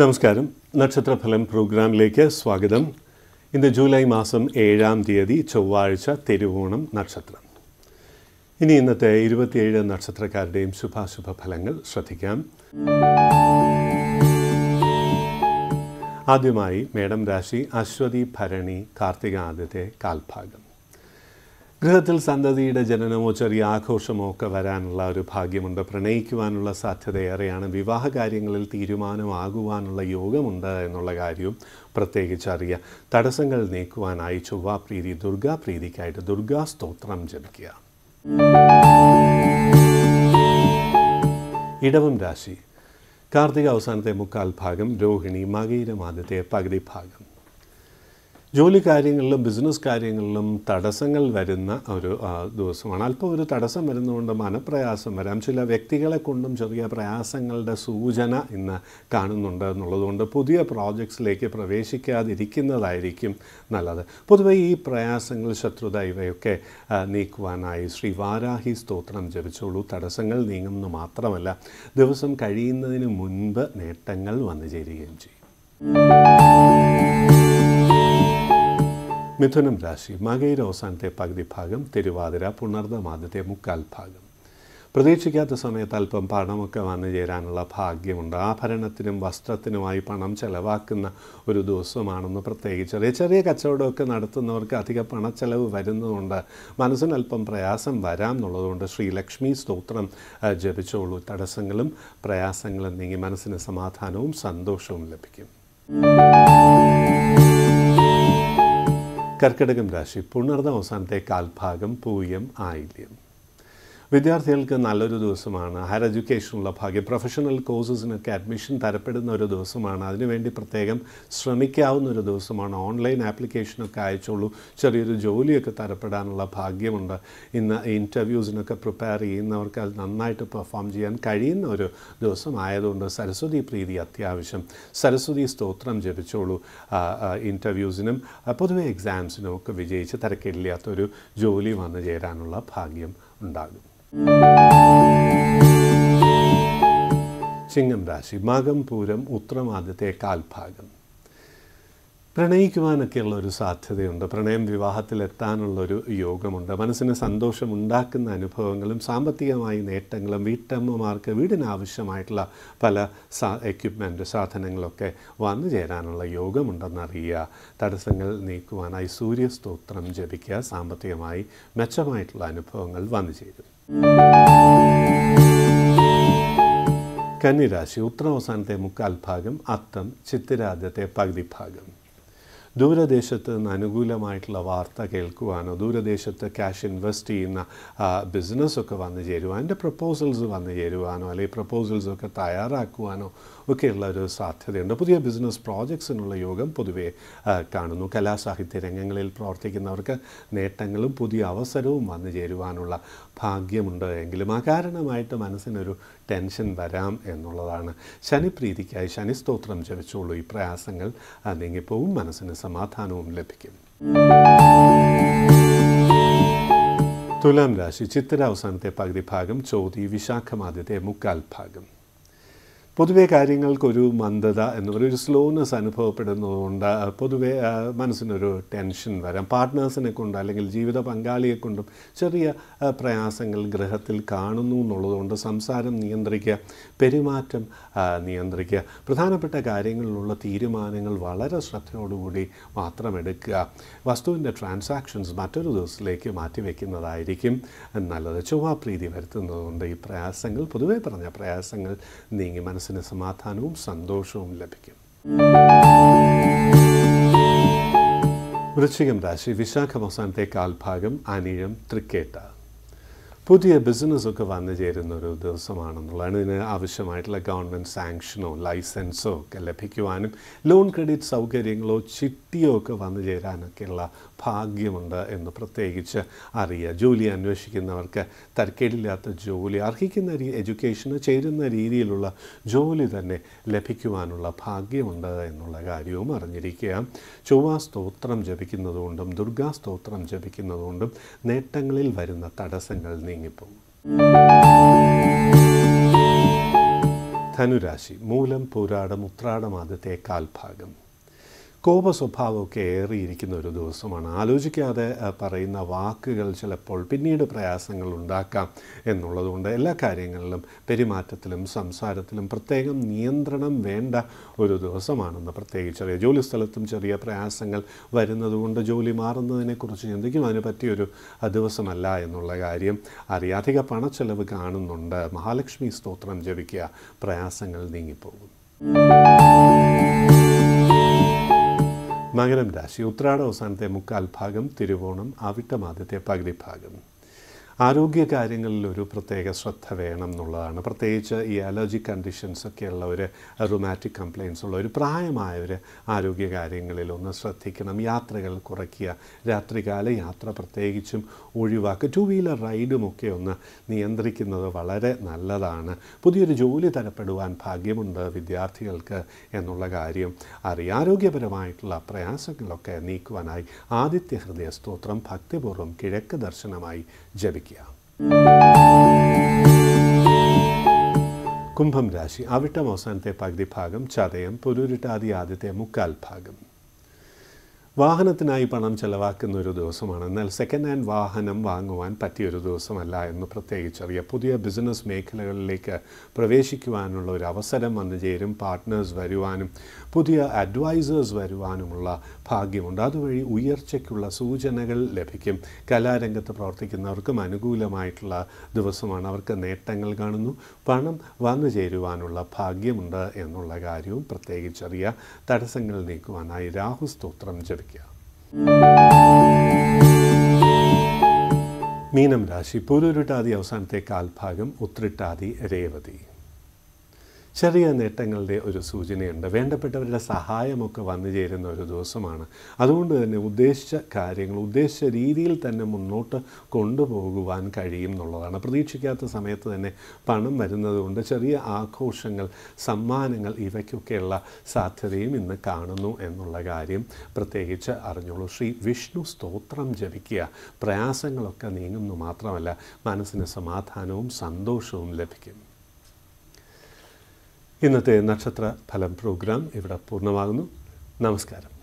നമസ്കാരം നക്ഷത്രഫലം പ്രോഗ്രാമിലേക്ക് സ്വാഗതം ഇന്ന് ജൂലൈ മാസം ഏഴാം തീയതി ചൊവ്വാഴ്ച തിരുവോണം നക്ഷത്രം ഇനി ഇന്നത്തെ ഇരുപത്തിയേഴ് നക്ഷത്രക്കാരുടെയും ശുഭാശുഭ ഫലങ്ങൾ ശ്രദ്ധിക്കാം ആദ്യമായി മേഡം രാശി അശ്വതി ഭരണി കാർത്തിക ആദ്യത്തെ കാൽഭാഗം ഗൃഹത്തിൽ സന്തതിയുടെ ജനനമോ ചെറിയ ആഘോഷമോ ഒക്കെ വരാനുള്ള ഒരു ഭാഗ്യമുണ്ട് പ്രണയിക്കുവാനുള്ള സാധ്യതയേറെയാണ് വിവാഹ കാര്യങ്ങളിൽ തീരുമാനമാകുവാനുള്ള യോഗമുണ്ട് എന്നുള്ള കാര്യവും പ്രത്യേകിച്ച് അറിയാം തടസ്സങ്ങൾ നീക്കുവാനായി ചൊവ്വാപ്രീതി ദുർഗാപ്രീതിക്കായിട്ട് ദുർഗാ സ്തോത്രം ജപിക്കുക ഇടവം രാശി കാർത്തിക അവസാനത്തെ മുക്കാൽ ഭാഗം രോഹിണി മകയിരം ആദ്യത്തെ പകുതി ഭാഗം ജോലി കാര്യങ്ങളിലും ബിസിനസ് കാര്യങ്ങളിലും തടസ്സങ്ങൾ വരുന്ന ഒരു ദിവസമാണ് അല്പം ഒരു തടസ്സം വരുന്നതുകൊണ്ട് മനപ്രയാസം വരാം ചില വ്യക്തികളെ കൊണ്ടും ചെറിയ പ്രയാസങ്ങളുടെ സൂചന ഇന്ന് കാണുന്നുണ്ട് എന്നുള്ളതുകൊണ്ട് പുതിയ പ്രോജക്ട്സിലേക്ക് പ്രവേശിക്കാതിരിക്കുന്നതായിരിക്കും നല്ലത് പൊതുവെ ഈ പ്രയാസങ്ങൾ ശത്രുത ഇവയൊക്കെ നീക്കുവാനായി ശ്രീ വാരാഹി സ്തോത്രം ജപിച്ചോളൂ തടസ്സങ്ങൾ നീങ്ങുമെന്ന് മാത്രമല്ല ദിവസം കഴിയുന്നതിന് മുൻപ് നേട്ടങ്ങൾ വന്നു ചേരുകയും ചെയ്യും മിഥുനം രാശി മകയിലെ അവസാനത്തെ പകുതി ഭാഗം തിരുവാതിര പുണർദം ആദ്യത്തെ മുക്കാൽ ഭാഗം പ്രതീക്ഷിക്കാത്ത സമയത്ത് അല്പം പണമൊക്കെ വന്നു ചേരാനുള്ള ഭാഗ്യമുണ്ട് ആഭരണത്തിനും വസ്ത്രത്തിനുമായി പണം ചെലവാക്കുന്ന ഒരു ദിവസമാണെന്ന് പ്രത്യേകിച്ച് ചെറിയ ചെറിയ കച്ചവടമൊക്കെ നടത്തുന്നവർക്ക് അധിക പണച്ചെലവ് വരുന്നതുകൊണ്ട് മനസ്സിന് അല്പം പ്രയാസം വരാം എന്നുള്ളതുകൊണ്ട് ശ്രീലക്ഷ്മി സ്തോത്രം ജപിച്ചോളൂ തടസ്സങ്ങളും പ്രയാസങ്ങളും നീങ്ങി മനസ്സിന് സമാധാനവും സന്തോഷവും ലഭിക്കും കർക്കിടകം രാശി പുണർന്ന അവസാനത്തെ കാൽഭാഗം പൂയം ആയില്യം വിദ്യാർത്ഥികൾക്ക് നല്ലൊരു ദിവസമാണ് ഹയർ എഡ്യൂക്കേഷനുള്ള ഭാഗ്യം പ്രൊഫഷണൽ കോഴ്സസിനൊക്കെ അഡ്മിഷൻ തരപ്പെടുന്ന ഒരു ദിവസമാണ് അതിനുവേണ്ടി പ്രത്യേകം ശ്രമിക്കാവുന്ന ഒരു ദിവസമാണ് ഓൺലൈൻ ആപ്ലിക്കേഷനൊക്കെ അയച്ചോളൂ ചെറിയൊരു ജോലിയൊക്കെ തരപ്പെടാനുള്ള ഭാഗ്യമുണ്ട് ഇന്ന് ഇൻ്റർവ്യൂസിനൊക്കെ പ്രിപ്പയർ ചെയ്യുന്നവർക്ക് അത് നന്നായിട്ട് പെർഫോം ചെയ്യാൻ കഴിയുന്ന ഒരു ദിവസം ആയതുകൊണ്ട് സരസ്വതി പ്രീതി അത്യാവശ്യം സരസ്വതി സ്തോത്രം ജപിച്ചോളൂ ഇൻ്റർവ്യൂസിനും പൊതുവെ എക്സാംസിനും ഒക്കെ വിജയിച്ച് തിരക്കില്ലാത്തൊരു ജോലി വന്നു ചേരാനുള്ള ഭാഗ്യം ഉണ്ടാകും ചിങ്ങം രാശി മകം പൂരം ഉത്രം ആദ്യത്തെ കാൽഭാഗം പ്രണയിക്കുവാനൊക്കെയുള്ള ഒരു സാധ്യതയുണ്ട് പ്രണയം വിവാഹത്തിലെത്താനുള്ളൊരു യോഗമുണ്ട് മനസ്സിന് സന്തോഷമുണ്ടാക്കുന്ന അനുഭവങ്ങളും സാമ്പത്തികമായി നേട്ടങ്ങളും വീട്ടമ്മമാർക്ക് വീടിനാവശ്യമായിട്ടുള്ള പല സാ എക്യുപ്മെൻറ്റ് സാധനങ്ങളൊക്കെ വന്നു ചേരാനുള്ള യോഗമുണ്ടെന്നറിയുക തടസ്സങ്ങൾ നീക്കുവാനായി സൂര്യസ്തോത്രം ജപിക്കുക സാമ്പത്തികമായി മെച്ചമായിട്ടുള്ള അനുഭവങ്ങൾ വന്നു ചേരും കന്നിരാശി ഉത്തരവസാനത്തെ മുക്കാൽ ഭാഗം അത്തം ചിത്തിരാദ്യത്തെ പകുതി ഭാഗം ദൂരദേശത്ത് നിന്ന് അനുകൂലമായിട്ടുള്ള വാർത്ത കേൾക്കുവാനോ ദൂരദേശത്ത് ക്യാഷ് ഇൻവെസ്റ്റ് ചെയ്യുന്ന ബിസിനസ്സൊക്കെ വന്നു ചേരുവാൻ എൻ്റെ പ്രപ്പോസൽസ് വന്നു ചേരുവാനോ അല്ലെങ്കിൽ പ്രപ്പോസൽസൊക്കെ തയ്യാറാക്കുവാനോ ഒക്കെയുള്ള ഒരു സാധ്യതയുണ്ട് പുതിയ ബിസിനസ് പ്രോജക്ട്സിനുള്ള യോഗം പൊതുവെ കാണുന്നു കലാസാഹിത്യ രംഗങ്ങളിൽ പ്രവർത്തിക്കുന്നവർക്ക് നേട്ടങ്ങളും പുതിയ അവസരവും വന്നു ചേരുവാനുള്ള ഭാഗ്യമുണ്ട് എങ്കിലും ആ കാരണമായിട്ട് മനസ്സിനൊരു ടെൻഷൻ വരാം എന്നുള്ളതാണ് ശനിപ്രീതിക്കായി ശനി സ്തോത്രം ജപിച്ചോളൂ ഈ പ്രയാസങ്ങൾ നീങ്ങിപ്പോവും മനസ്സിന് സമാധാനവും ലഭിക്കും തുലാം രാശി ചിത്തിര അവസാനത്തെ പകുതി ഭാഗം ചോതി വിശാഖമാദ്യത്തെ മുക്കാൽ ഭാഗം പൊതുവേ കാര്യങ്ങൾക്കൊരു മന്ദത എന്ന് പറയും ഒരു സ്ലോനെസ് അനുഭവപ്പെടുന്നതുകൊണ്ട് പൊതുവേ മനസ്സിനൊരു ടെൻഷൻ വരാം പാർട്ട്നേഴ്സിനെ കൊണ്ട് അല്ലെങ്കിൽ ജീവിത പങ്കാളിയെ കൊണ്ടും ചെറിയ പ്രയാസങ്ങൾ ഗ്രഹത്തിൽ കാണുന്നു എന്നുള്ളതുകൊണ്ട് സംസാരം നിയന്ത്രിക്കുക പെരുമാറ്റം നിയന്ത്രിക്കുക പ്രധാനപ്പെട്ട കാര്യങ്ങളിലുള്ള തീരുമാനങ്ങൾ വളരെ ശ്രദ്ധയോടുകൂടി മാത്രം എടുക്കുക വസ്തുവിൻ്റെ ട്രാൻസാക്ഷൻസ് മറ്റൊരു ദിവസത്തിലേക്ക് മാറ്റിവെക്കുന്നതായിരിക്കും നല്ലത് പ്രീതി വരുത്തുന്നതുകൊണ്ട് ഈ പ്രയാസങ്ങൾ പൊതുവേ പറഞ്ഞ പ്രയാസങ്ങൾ നീങ്ങി മനസ്സ് മനസ്സിന് സമാധാനവും സന്തോഷവും ലഭിക്കും വൃശ്ചികം രാശി വിശാഖം അവസാനത്തെ കാൽഭാഗം അനിഴം തൃക്കേട്ട പുതിയ ബിസിനസ്സൊക്കെ വന്നു ചേരുന്ന ഒരു ദിവസമാണെന്നുള്ളതാണ് ഇതിന് ആവശ്യമായിട്ടുള്ള ഗവൺമെൻറ് സാങ്ഷനോ ലൈസൻസോ ഒക്കെ ലഭിക്കുവാനും ലോൺ ക്രെഡിറ്റ് സൗകര്യങ്ങളോ ചിട്ടിയോ ഒക്കെ വന്നു ചേരാനൊക്കെയുള്ള ഭാഗ്യമുണ്ട് എന്ന് പ്രത്യേകിച്ച് അറിയുക ജോലി അന്വേഷിക്കുന്നവർക്ക് തരക്കേടില്ലാത്ത ജോലി അർഹിക്കുന്ന രീ എഡ്യൂക്കേഷന് ചേരുന്ന രീതിയിലുള്ള ജോലി തന്നെ ലഭിക്കുവാനുള്ള ഭാഗ്യമുണ്ട് എന്നുള്ള കാര്യവും അറിഞ്ഞിരിക്കുക ചൊവ്വാ സ്തോത്രം ജപിക്കുന്നതുകൊണ്ടും ദുർഗാ സ്തോത്രം ജപിക്കുന്നതുകൊണ്ടും നേട്ടങ്ങളിൽ വരുന്ന തടസ്സങ്ങൾ നീ തേങ്ങിപ്പോകും ധനുരാശി മൂലം പൂരാടം ഉത്രാടം ആദ്യത്തെ കാൽഭാഗം കോപ സ്വഭാവമൊക്കെ ഏറിയിരിക്കുന്ന ഒരു ദിവസമാണ് ആലോചിക്കാതെ പറയുന്ന വാക്കുകൾ ചിലപ്പോൾ പിന്നീട് പ്രയാസങ്ങൾ ഉണ്ടാക്കാം എന്നുള്ളതുകൊണ്ട് എല്ലാ കാര്യങ്ങളിലും പെരുമാറ്റത്തിലും സംസാരത്തിലും പ്രത്യേകം നിയന്ത്രണം വേണ്ട ഒരു ദിവസമാണെന്ന് പ്രത്യേകിച്ച് അറിയാം ജോലി സ്ഥലത്തും ചെറിയ പ്രയാസങ്ങൾ വരുന്നതുകൊണ്ട് ജോലി മാറുന്നതിനെക്കുറിച്ച് ചിന്തിക്കും അതിന് പറ്റിയൊരു ദിവസമല്ല എന്നുള്ള കാര്യം അറിയാം അധിക പണച്ചെലവ് കാണുന്നുണ്ട് മഹാലക്ഷ്മി സ്തോത്രം ജപിക്കുക പ്രയാസങ്ങൾ നീങ്ങിപ്പോകും മകരം രാശി ഉത്രാട അവസാനത്തെ മുക്കാൽ ഭാഗം തിരുവോണം അവിട്ടം ആദ്യത്തെ പകുതി ഭാഗം ആരോഗ്യ കാര്യങ്ങളിൽ ഒരു പ്രത്യേക ശ്രദ്ധ വേണം എന്നുള്ളതാണ് പ്രത്യേകിച്ച് ഈ അലർജി കണ്ടീഷൻസ് ഒക്കെ ഉള്ളവർ റൊമാറ്റിക് കംപ്ലയിൻസ് ഉള്ളവർ പ്രായമായവർ ആരോഗ്യ കാര്യങ്ങളിൽ ഒന്ന് ശ്രദ്ധിക്കണം യാത്രകൾ കുറയ്ക്കുക രാത്രികാല യാത്ര പ്രത്യേകിച്ചും ഒഴിവാക്കുക ടു വീലർ റൈഡും ഒക്കെ ഒന്ന് നിയന്ത്രിക്കുന്നത് വളരെ നല്ലതാണ് പുതിയൊരു ജോലി തരപ്പെടുവാൻ ഭാഗ്യമുണ്ട് വിദ്യാർത്ഥികൾക്ക് എന്നുള്ള കാര്യം അറിയാം ആരോഗ്യപരമായിട്ടുള്ള പ്രയാസങ്ങളൊക്കെ നീക്കുവാനായി ആദിത്യ ഹൃദയ സ്തോത്രം ഭക്തിപൂർവ്വം കിഴക്ക് ദർശനമായി ജപിക്കും ശ്രദ്ധിക്കുക കുംഭം രാശി അവിട്ടം അവസാനത്തെ പകുതി ഭാഗം ചതയം പുരുരുട്ടാതി ആദ്യത്തെ മുക്കാൽ ഭാഗം വാഹനത്തിനായി പണം ചെലവാക്കുന്ന ഒരു ദിവസമാണ് എന്നാൽ സെക്കൻഡ് ഹാൻഡ് വാഹനം വാങ്ങുവാൻ പറ്റിയൊരു ദിവസമല്ല എന്ന് പ്രത്യേകിച്ചറിയാം പുതിയ ബിസിനസ് മേഖലകളിലേക്ക് പ്രവേശിക്കുവാനുള്ള ഒരു അവസരം വന്നു ചേരും പാർട്ട്നേഴ്സ് വരുവാനും പുതിയ അഡ്വൈസേഴ്സ് വരുവാനുമുള്ള ഭാഗ്യമുണ്ട് അതുവഴി ഉയർച്ചയ്ക്കുള്ള സൂചനകൾ ലഭിക്കും കലാരംഗത്ത് പ്രവർത്തിക്കുന്നവർക്കും അനുകൂലമായിട്ടുള്ള ദിവസമാണ് അവർക്ക് നേട്ടങ്ങൾ കാണുന്നു പണം വന്നു ചേരുവാനുള്ള ഭാഗ്യമുണ്ട് എന്നുള്ള കാര്യവും പ്രത്യേകിച്ചറിയുക തടസ്സങ്ങൾ നീക്കുവാനായി രാഹു സ്തോത്രം ജപിക്കും മീനം രാശി പൂരൂരുട്ടാതി അവസാനത്തെ കാൽഭാഗം ഉത്രിട്ടാതി രേവതി ചെറിയ നേട്ടങ്ങളുടെ ഒരു സൂചനയുണ്ട് വേണ്ടപ്പെട്ടവരുടെ സഹായമൊക്കെ വന്നു ചേരുന്ന ഒരു ദിവസമാണ് അതുകൊണ്ട് തന്നെ ഉദ്ദേശിച്ച കാര്യങ്ങൾ ഉദ്ദേശിച്ച രീതിയിൽ തന്നെ മുന്നോട്ട് കൊണ്ടുപോകുവാൻ കഴിയും എന്നുള്ളതാണ് പ്രതീക്ഷിക്കാത്ത സമയത്ത് തന്നെ പണം വരുന്നതുകൊണ്ട് ചെറിയ ആഘോഷങ്ങൾ സമ്മാനങ്ങൾ ഇവയ്ക്കൊക്കെയുള്ള സാധ്യതയും ഇന്ന് കാണുന്നു എന്നുള്ള കാര്യം പ്രത്യേകിച്ച് അറിഞ്ഞോളൂ ശ്രീ വിഷ്ണു സ്തോത്രം ജപിക്കുക പ്രയാസങ്ങളൊക്കെ നീങ്ങുന്നു മാത്രമല്ല മനസ്സിന് സമാധാനവും സന്തോഷവും ലഭിക്കും ഇന്നത്തെ നക്ഷത്ര ഫലം പ്രോഗ്രാം ഇവിടെ പൂർണ്ണമാകുന്നു നമസ്കാരം